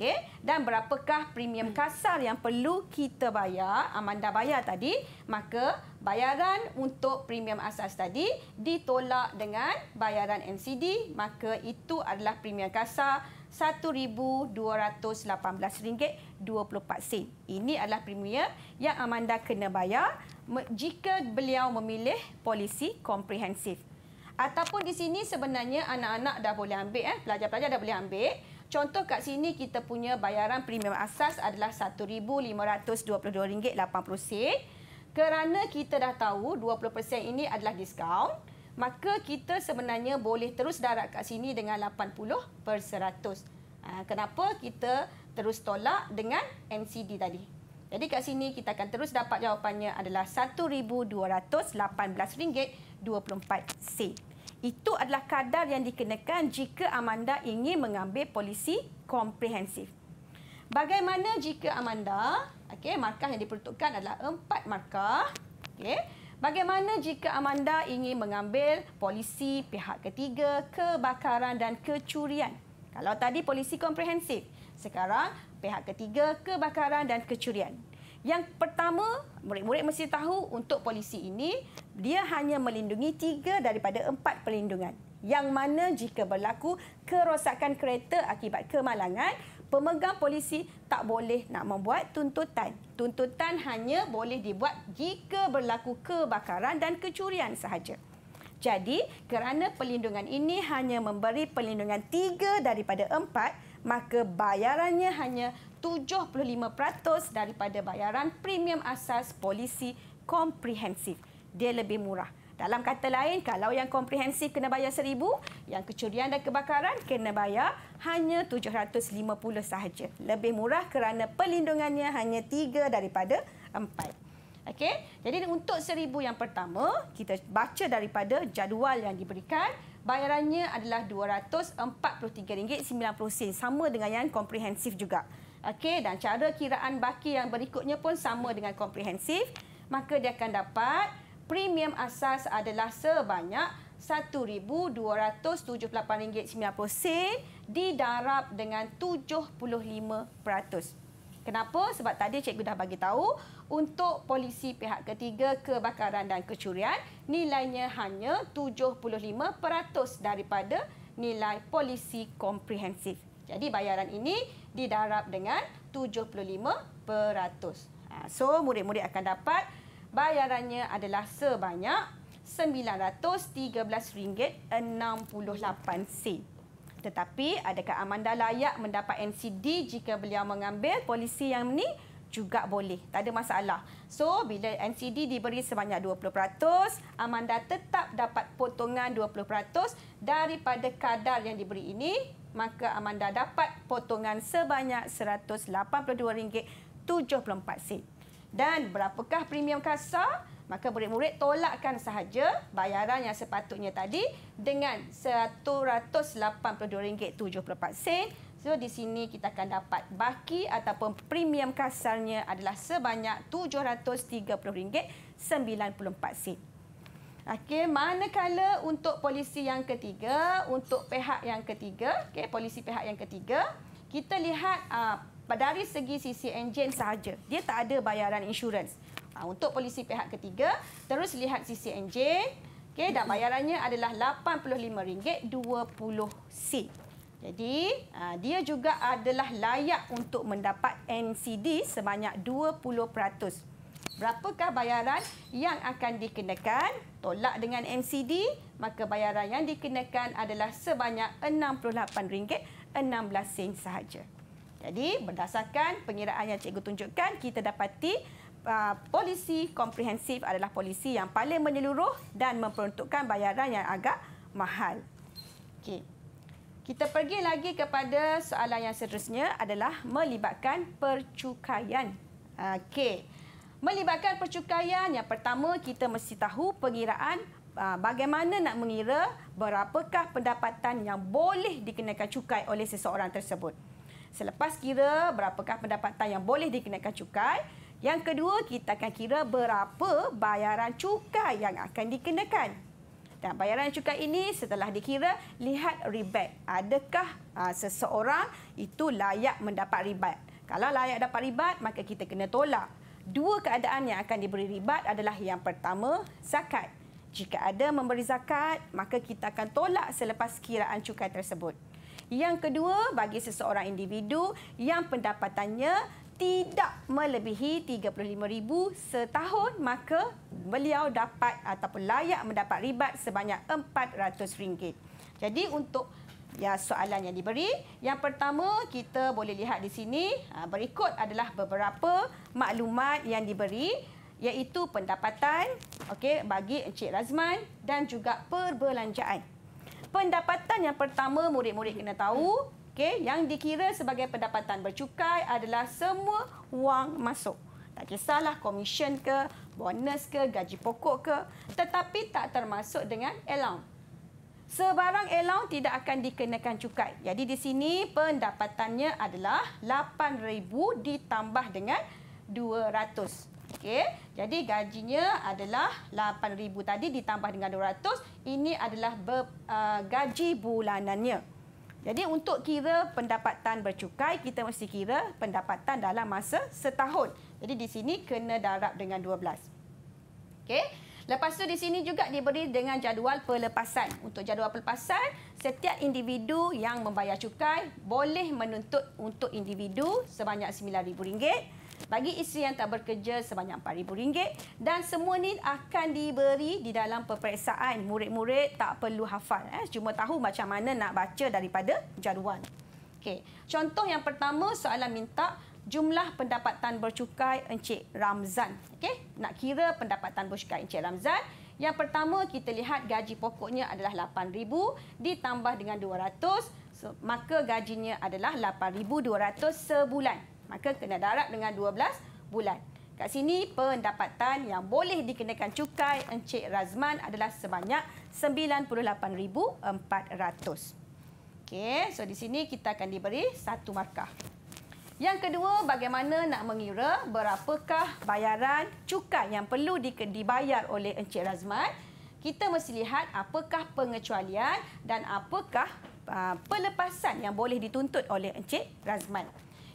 okey dan berapakah premium hmm. kasar yang perlu kita bayar Amanda bayar tadi maka bayaran untuk premium asas tadi ditolak dengan bayaran NCD maka itu adalah premium kasar RM1,218.24. Ini adalah premium yang Amanda kena bayar jika beliau memilih polisi komprehensif. Ataupun di sini sebenarnya anak-anak dah boleh ambil, eh, pelajar-pelajar dah boleh ambil. Contoh kat sini kita punya bayaran premium asas adalah RM1,522.80. Kerana kita dah tahu 20% ini adalah diskaun, maka kita sebenarnya boleh terus darat kat sini dengan 80 per 100. Ha, kenapa kita terus tolak dengan NCD tadi? Jadi kat sini kita akan terus dapat jawapannya adalah RM1,218.24. Itu adalah kadar yang dikenakan jika Amanda ingin mengambil polisi komprehensif. Bagaimana jika Amanda, okey, markah yang diperuntukkan adalah empat markah, okey. Bagaimana jika Amanda ingin mengambil polisi pihak ketiga, kebakaran dan kecurian? Kalau tadi polisi komprehensif, sekarang pihak ketiga, kebakaran dan kecurian. Yang pertama, murid-murid mesti tahu untuk polisi ini, dia hanya melindungi tiga daripada empat perlindungan. Yang mana jika berlaku kerosakan kereta akibat kemalangan, pemegang polisi tak boleh nak membuat tuntutan. Tuntutan hanya boleh dibuat jika berlaku kebakaran dan kecurian sahaja. Jadi, kerana perlindungan ini hanya memberi perlindungan tiga daripada empat, maka bayarannya hanya 75% daripada bayaran premium asas polisi komprehensif. Dia lebih murah. Dalam kata lain, kalau yang komprehensif kena bayar RM1,000, yang kecurian dan kebakaran kena bayar hanya RM750 sahaja. Lebih murah kerana pelindungannya hanya 3 daripada 4. Okay, Jadi untuk seribu yang pertama, kita baca daripada jadual yang diberikan, bayarannya adalah RM243.90 sama dengan yang komprehensif juga. Okey dan cara kiraan baki yang berikutnya pun sama dengan komprehensif, maka dia akan dapat premium asas adalah sebanyak RM1,278.90 didarab dengan 75%. Kenapa? Sebab tadi cikgu dah bagi tahu untuk polisi pihak ketiga kebakaran dan kecurian nilainya hanya 75% daripada nilai polisi komprehensif. Jadi bayaran ini didarab dengan 75%. Ha, so murid-murid akan dapat bayarannya adalah sebanyak RM913.68. Tetapi adakah Amanda layak mendapat NCD jika beliau mengambil polisi yang ini? Juga boleh. Tak ada masalah. So bila NCD diberi sebanyak 20%, Amanda tetap dapat potongan 20% daripada kadar yang diberi ini maka Amanda dapat potongan sebanyak RM182.74. Dan berapakah premium kasar? Maka murid-murid tolakkan sahaja bayaran yang sepatutnya tadi dengan RM182.74. So di sini kita akan dapat baki ataupun premium kasarnya adalah sebanyak RM730.94. Okey, manakala untuk polisi yang ketiga, untuk pihak yang ketiga, okey, polisi pihak yang ketiga, kita lihat uh, dari segi sisi enjin sahaja. Dia tak ada bayaran insurans. Uh, untuk polisi pihak ketiga, terus lihat sisi enjin, okey, dan bayarannya adalah RM85.20. Jadi, ah, dia juga adalah layak untuk mendapat NCD sebanyak 20% berapakah bayaran yang akan dikenakan tolak dengan MCD maka bayaran yang dikenakan adalah sebanyak RM68.16 sahaja. Jadi berdasarkan pengiraan yang cikgu tunjukkan kita dapati uh, polisi komprehensif adalah polisi yang paling menyeluruh dan memperuntukkan bayaran yang agak mahal. Okey. Kita pergi lagi kepada soalan yang seterusnya adalah melibatkan percukaian. Okey. Melibatkan percukaian, yang pertama kita mesti tahu pengiraan ah, bagaimana nak mengira berapakah pendapatan yang boleh dikenakan cukai oleh seseorang tersebut. Selepas kira berapakah pendapatan yang boleh dikenakan cukai, yang kedua kita akan kira berapa bayaran cukai yang akan dikenakan. Dan bayaran cukai ini setelah dikira, lihat rebate. Adakah aa, ah, seseorang itu layak mendapat rebate? Kalau layak dapat rebate, maka kita kena tolak. Dua keadaan yang akan diberi ribat adalah yang pertama, zakat. Jika ada memberi zakat, maka kita akan tolak selepas kiraan cukai tersebut. Yang kedua, bagi seseorang individu yang pendapatannya tidak melebihi RM35,000 setahun, maka beliau dapat ataupun layak mendapat ribat sebanyak RM400. Jadi untuk ya soalan yang diberi. Yang pertama kita boleh lihat di sini. Ha, berikut adalah beberapa maklumat yang diberi iaitu pendapatan okey bagi Encik Razman dan juga perbelanjaan. Pendapatan yang pertama murid-murid kena tahu okey yang dikira sebagai pendapatan bercukai adalah semua wang masuk. Tak kisahlah komisen ke, bonus ke, gaji pokok ke, tetapi tak termasuk dengan allowance. Sebarang allowance tidak akan dikenakan cukai. Jadi di sini pendapatannya adalah 8000 ditambah dengan 200. Okey. Jadi gajinya adalah 8000 tadi ditambah dengan 200, ini adalah ber, uh, gaji bulanannya. Jadi untuk kira pendapatan bercukai, kita mesti kira pendapatan dalam masa setahun. Jadi di sini kena darab dengan 12. Okey. Lepas tu di sini juga diberi dengan jadual pelepasan. Untuk jadual pelepasan, setiap individu yang membayar cukai boleh menuntut untuk individu sebanyak RM9,000. Bagi isteri yang tak bekerja sebanyak RM4,000 dan semua ni akan diberi di dalam peperiksaan. Murid-murid tak perlu hafal. Eh. Cuma tahu macam mana nak baca daripada jadual. Okay. Contoh yang pertama, soalan minta jumlah pendapatan bercukai Encik Ramzan. Okey, nak kira pendapatan bercukai Encik Ramzan. Yang pertama kita lihat gaji pokoknya adalah 8000 ditambah dengan 200 so, maka gajinya adalah 8200 sebulan. Maka kena darab dengan 12 bulan. Kat sini pendapatan yang boleh dikenakan cukai Encik Razman adalah sebanyak 98400. Okey, so di sini kita akan diberi satu markah. Yang kedua, bagaimana nak mengira berapakah bayaran cukai yang perlu dibayar oleh Encik Razman? Kita mesti lihat apakah pengecualian dan apakah uh, pelepasan yang boleh dituntut oleh Encik Razman.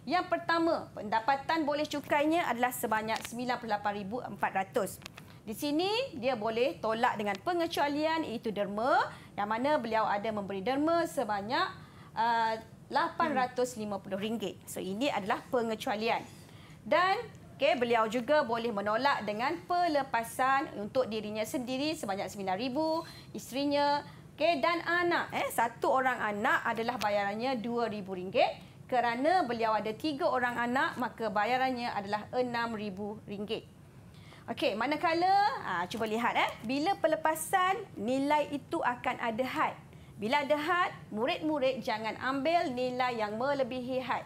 Yang pertama, pendapatan boleh cukainya adalah sebanyak RM98,400. Di sini, dia boleh tolak dengan pengecualian iaitu derma yang mana beliau ada memberi derma sebanyak uh, RM850. So ini adalah pengecualian. Dan okay, beliau juga boleh menolak dengan pelepasan untuk dirinya sendiri sebanyak RM9,000, isterinya okay, dan anak. Eh, satu orang anak adalah bayarannya RM2,000. Kerana beliau ada tiga orang anak, maka bayarannya adalah RM6,000. Okey, manakala, ha, cuba lihat. Eh, bila pelepasan, nilai itu akan ada had. Bila ada had, murid-murid jangan ambil nilai yang melebihi had.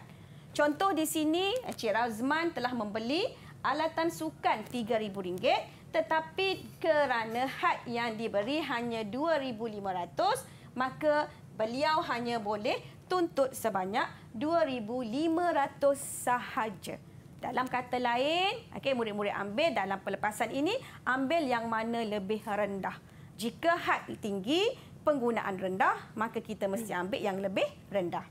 Contoh di sini, Encik Razman telah membeli alatan sukan RM3,000 tetapi kerana had yang diberi hanya RM2,500, maka beliau hanya boleh tuntut sebanyak RM2,500 sahaja. Dalam kata lain, okay, murid-murid ambil dalam pelepasan ini, ambil yang mana lebih rendah. Jika had tinggi, penggunaan rendah, maka kita mesti hmm. ambil yang lebih rendah.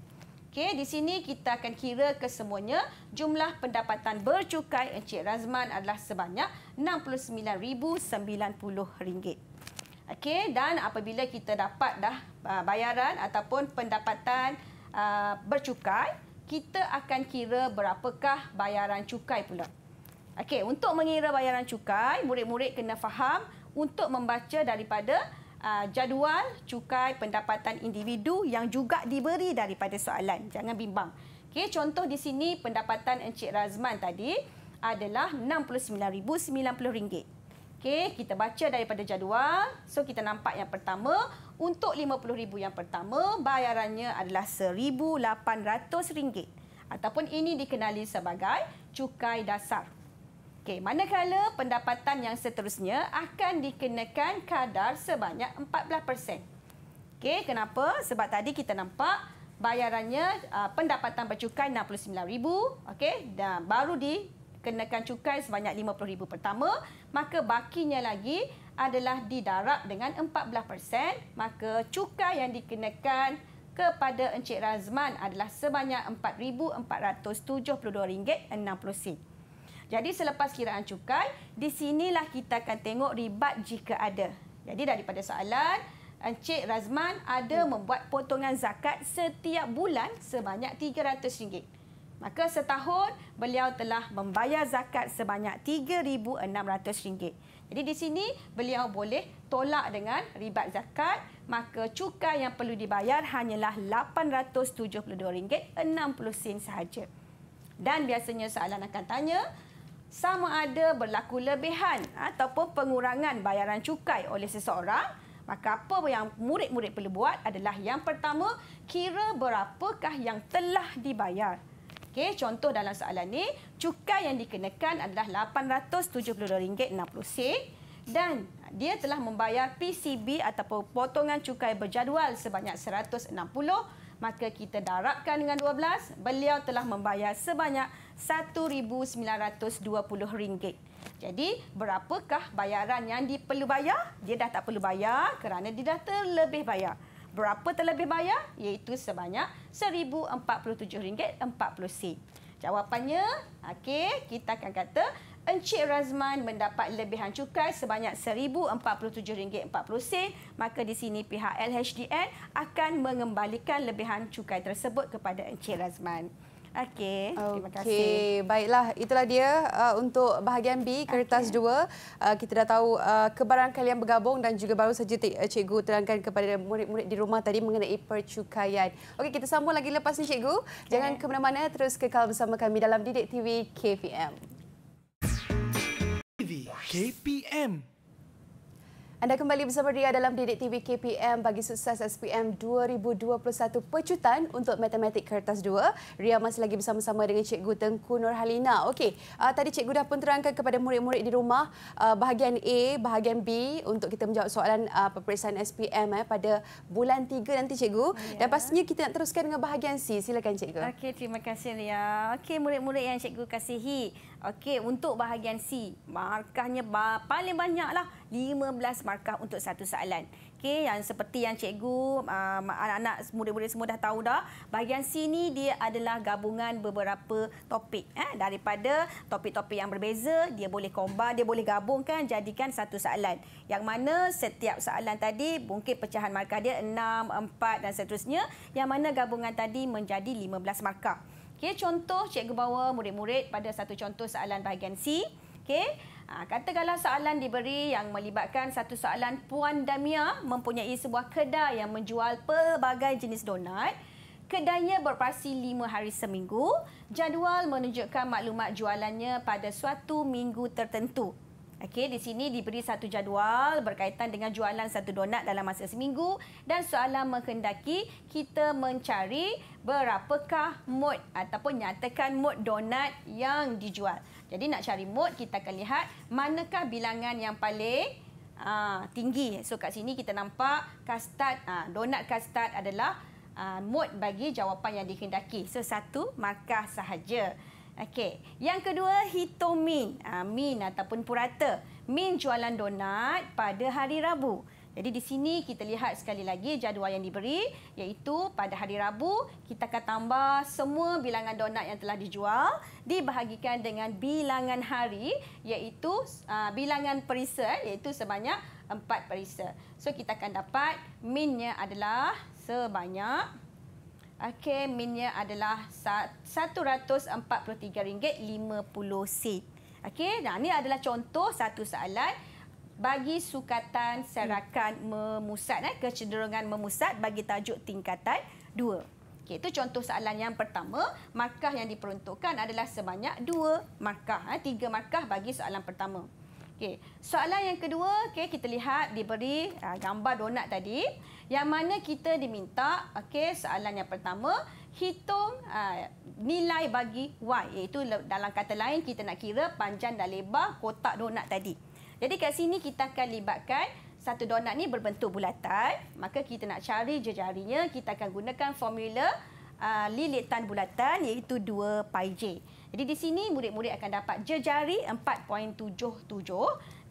Okey, di sini kita akan kira kesemuanya. Jumlah pendapatan bercukai Encik Razman adalah sebanyak RM69,090. Okey, dan apabila kita dapat dah ah, bayaran ataupun pendapatan ah, bercukai, kita akan kira berapakah bayaran cukai pula. Okey, untuk mengira bayaran cukai, murid-murid kena faham untuk membaca daripada Uh, jadual cukai pendapatan individu yang juga diberi daripada soalan. Jangan bimbang. Okey, contoh di sini pendapatan Encik Razman tadi adalah RM69,090. Okey, kita baca daripada jadual. So kita nampak yang pertama untuk RM50,000 yang pertama bayarannya adalah RM1,800 ataupun ini dikenali sebagai cukai dasar. Okey, manakala pendapatan yang seterusnya akan dikenakan kadar sebanyak 14%. Okey, kenapa? Sebab tadi kita nampak bayarannya uh, pendapatan bercukai 69,000, okey, dan baru dikenakan cukai sebanyak 50,000 pertama, maka bakinya lagi adalah didarab dengan 14%, maka cukai yang dikenakan kepada Encik Razman adalah sebanyak ringgit rm sen. Jadi selepas kiraan cukai, di sinilah kita akan tengok ribat jika ada. Jadi daripada soalan, Encik Razman ada hmm. membuat potongan zakat setiap bulan sebanyak RM300. Maka setahun beliau telah membayar zakat sebanyak RM3,600. Jadi di sini beliau boleh tolak dengan ribat zakat. Maka cukai yang perlu dibayar hanyalah RM872.60 sahaja. Dan biasanya soalan akan tanya, sama ada berlaku lebihan ataupun pengurangan bayaran cukai oleh seseorang, maka apa yang murid-murid perlu buat adalah yang pertama, kira berapakah yang telah dibayar. Okay, contoh dalam soalan ni, cukai yang dikenakan adalah RM872.60 dan dia telah membayar PCB ataupun potongan cukai berjadual sebanyak 160 maka kita darabkan dengan 12 beliau telah membayar sebanyak RM1,920. Jadi berapakah bayaran yang diperlu bayar? Dia dah tak perlu bayar kerana dia dah terlebih bayar. Berapa terlebih bayar? Iaitu sebanyak RM1,047.40. Jawapannya, okay, kita akan kata Encik Razman mendapat lebihan cukai sebanyak RM1,047.40 maka di sini pihak LHDN akan mengembalikan lebihan cukai tersebut kepada Encik Razman. Okey, terima kasih. Okey, baiklah itulah dia uh, untuk bahagian B kertas 2. Okay. Uh, kita dah tahu uh, kebarangkali yang bergabung dan juga baru saja uh, cikgu terangkan kepada murid-murid di rumah tadi mengenai percukaian. Okey, kita sambung lagi lepas ni cikgu. Okay. Jangan ke mana-mana, terus kekal bersama kami dalam Didik TV KVM. TV KPM. Anda kembali bersama Ria dalam Didik TV KPM bagi sukses SPM 2021 pecutan untuk Matematik Kertas 2. Ria masih lagi bersama-sama dengan Cikgu Tengku Nur Halina. Okey, uh, tadi Cikgu dah pun terangkan kepada murid-murid di rumah uh, bahagian A, bahagian B untuk kita menjawab soalan uh, peperiksaan SPM eh, pada bulan 3 nanti Cikgu. Ya. Dan pastinya kita nak teruskan dengan bahagian C. Silakan Cikgu. Okey, terima kasih Ria. Okey, murid-murid yang Cikgu kasihi. Okey, untuk bahagian C, markahnya paling banyaklah 15 markah untuk satu soalan. Okey, yang seperti yang cikgu, ah, anak-anak uh, murid-murid semua dah tahu dah, bahagian C ni dia adalah gabungan beberapa topik. Eh? Daripada topik-topik yang berbeza, dia boleh combine, dia boleh gabungkan, jadikan satu soalan. Yang mana setiap soalan tadi, mungkin pecahan markah dia 6, 4 dan seterusnya, yang mana gabungan tadi menjadi 15 markah. Okey, contoh cikgu bawa murid-murid pada satu contoh soalan bahagian C. Okey. Ha, katakanlah soalan diberi yang melibatkan satu soalan Puan Damia mempunyai sebuah kedai yang menjual pelbagai jenis donat. Kedainya beroperasi lima hari seminggu. Jadual menunjukkan maklumat jualannya pada suatu minggu tertentu. Okey, di sini diberi satu jadual berkaitan dengan jualan satu donat dalam masa seminggu dan soalan menghendaki kita mencari berapakah mod ataupun nyatakan mod donat yang dijual. Jadi nak cari mod kita akan lihat manakah bilangan yang paling aa, ah, tinggi. So kat sini kita nampak kastad aa, ah, donat kastad adalah aa, ah, mod bagi jawapan yang dikehendaki. So satu markah sahaja. Okey, yang kedua hitomin, min, uh, ah, min ataupun purata min jualan donat pada hari Rabu. Jadi di sini kita lihat sekali lagi jadual yang diberi iaitu pada hari Rabu kita akan tambah semua bilangan donat yang telah dijual dibahagikan dengan bilangan hari iaitu uh, bilangan perisa iaitu sebanyak 4 perisa. So kita akan dapat minnya adalah sebanyak Okey, minnya adalah RM143.50. Okey, nah ini adalah contoh satu soalan bagi sukatan serakan hmm. memusat eh kecenderungan memusat bagi tajuk tingkatan 2. Okay, itu contoh soalan yang pertama. Markah yang diperuntukkan adalah sebanyak dua markah. Eh, tiga markah bagi soalan pertama. Okey, soalan yang kedua, okey kita lihat diberi uh, gambar donat tadi. Yang mana kita diminta, okey soalan yang pertama, hitung uh, nilai bagi y iaitu dalam kata lain kita nak kira panjang dan lebar kotak donat tadi. Jadi kat sini kita akan libatkan satu donat ni berbentuk bulatan, maka kita nak cari jejarinya, kita akan gunakan formula uh, lilitan bulatan iaitu 2 pi j. Jadi di sini murid-murid akan dapat jejari 4.77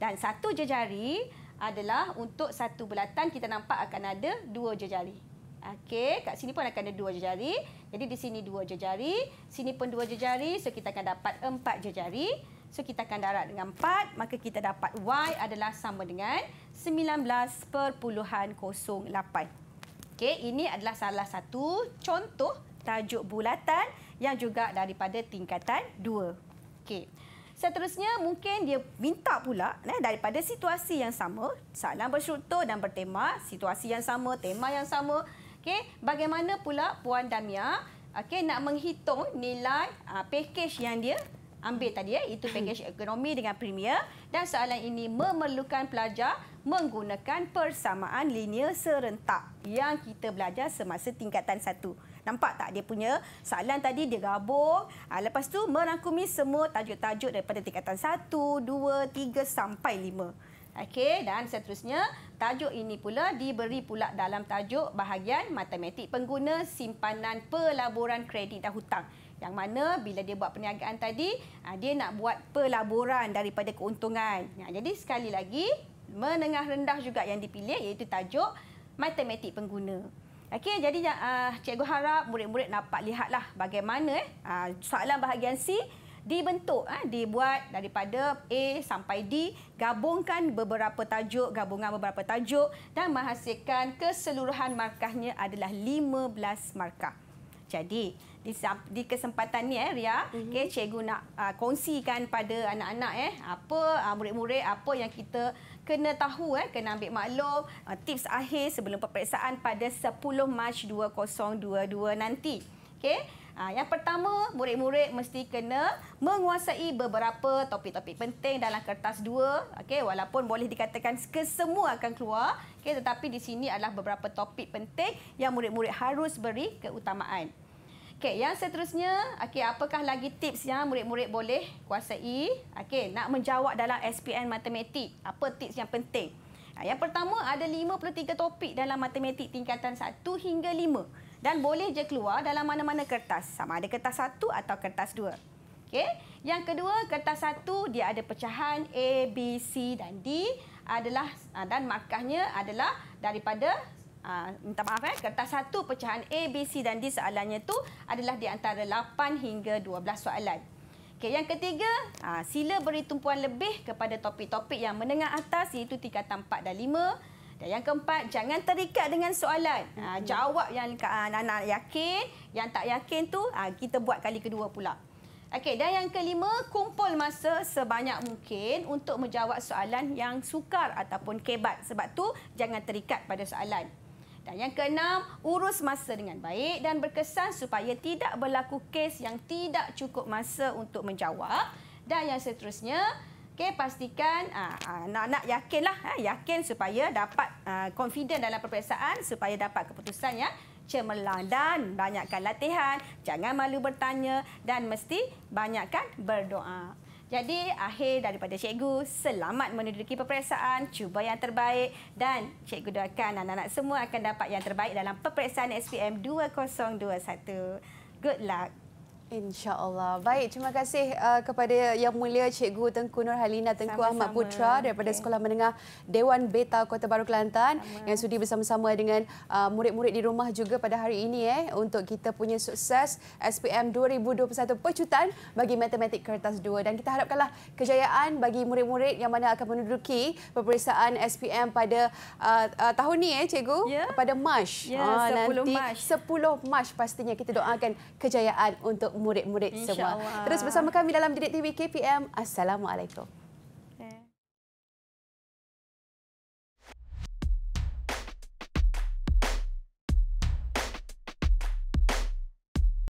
dan satu jejari adalah untuk satu bulatan kita nampak akan ada dua jejari. Okey, kat sini pun akan ada dua jejari. Jadi di sini dua jejari, sini pun dua jejari, so kita akan dapat empat jejari. So kita akan darat dengan empat, maka kita dapat Y adalah sama dengan 19.08. Okey, ini adalah salah satu contoh tajuk bulatan yang juga daripada tingkatan 2. Okey. Seterusnya mungkin dia minta pula eh, daripada situasi yang sama, salam bersyukur dan bertema, situasi yang sama, tema yang sama. Okey, bagaimana pula Puan Damia okey nak menghitung nilai uh, package yang dia ambil tadi eh, itu package ekonomi dengan premier dan soalan ini memerlukan pelajar menggunakan persamaan linear serentak yang kita belajar semasa tingkatan 1. Nampak tak dia punya soalan tadi dia gabung. Ha, lepas tu merangkumi semua tajuk-tajuk daripada tingkatan 1, 2, 3 sampai 5. Okey dan seterusnya tajuk ini pula diberi pula dalam tajuk bahagian matematik pengguna simpanan pelaburan kredit dan hutang. Yang mana bila dia buat perniagaan tadi, ah, dia nak buat pelaburan daripada keuntungan. Ha, jadi sekali lagi, menengah rendah juga yang dipilih iaitu tajuk matematik pengguna. Okey, jadi uh, cikgu harap murid-murid dapat lihatlah bagaimana uh, soalan bahagian C dibentuk, uh, dibuat daripada A sampai D, gabungkan beberapa tajuk, gabungan beberapa tajuk dan menghasilkan keseluruhan markahnya adalah 15 markah. Jadi, di, di kesempatan ni eh, Ria, mm-hmm. okay, cikgu nak uh, kongsikan pada anak-anak eh, apa uh, murid-murid apa yang kita kena tahu eh kena ambil maklum uh, tips akhir sebelum peperiksaan pada 10 Mac 2022 nanti. Okey. Uh, yang pertama, murid-murid mesti kena menguasai beberapa topik-topik penting dalam kertas 2. Okey, walaupun boleh dikatakan kesemua akan keluar, okey, tetapi di sini adalah beberapa topik penting yang murid-murid harus beri keutamaan. Okey, yang seterusnya, okey, apakah lagi tips yang murid-murid boleh kuasai? Okey, nak menjawab dalam SPM matematik, apa tips yang penting? Ha, yang pertama, ada 53 topik dalam matematik tingkatan 1 hingga 5. Dan boleh je keluar dalam mana-mana kertas. Sama ada kertas 1 atau kertas 2. Okey. Yang kedua, kertas 1 dia ada pecahan A, B, C dan D adalah ha, dan markahnya adalah daripada Ah, minta maaf eh kertas satu pecahan A B C dan D soalannya tu adalah di antara 8 hingga 12 soalan. Okey yang ketiga, ha, sila beri tumpuan lebih kepada topik-topik yang menengah atas iaitu tingkatan 4 dan 5. Dan yang keempat, jangan terikat dengan soalan. Ha, jawab yang anak-anak yakin, yang tak yakin tu ha, kita buat kali kedua pula. Okey, dan yang kelima, kumpul masa sebanyak mungkin untuk menjawab soalan yang sukar ataupun kebat. Sebab tu jangan terikat pada soalan. Dan yang keenam, urus masa dengan baik dan berkesan supaya tidak berlaku kes yang tidak cukup masa untuk menjawab. Dan yang seterusnya, okay, pastikan anak-anak ah, ah, uh, yakinlah, uh, eh, yakin supaya dapat uh, confident dalam perperiksaan supaya dapat keputusan yang cemerlang dan banyakkan latihan. Jangan malu bertanya dan mesti banyakkan berdoa. Jadi akhir daripada cikgu, selamat menuduki peperiksaan, cuba yang terbaik dan cikgu doakan anak-anak semua akan dapat yang terbaik dalam peperiksaan SPM 2021. Good luck. InsyaAllah. Baik, terima kasih uh, kepada Yang Mulia Cikgu Tengku Nur Halina Tengku Sama-sama. Ahmad Putra daripada Sekolah Menengah Dewan Beta Kota Baru Kelantan Sama. yang sudi bersama-sama dengan uh, murid-murid di rumah juga pada hari ini eh, untuk kita punya sukses SPM 2021 pecutan bagi Matematik Kertas 2. Dan kita harapkanlah kejayaan bagi murid-murid yang mana akan menduduki peperiksaan SPM pada uh, uh, tahun ini, eh, Cikgu, yeah. pada Mac. Yeah, ya, uh, 10 nanti Mac. 10 Mac pastinya kita doakan kejayaan untuk murid-murid semua. Terus bersama kami dalam Didik TV KPM. Assalamualaikum.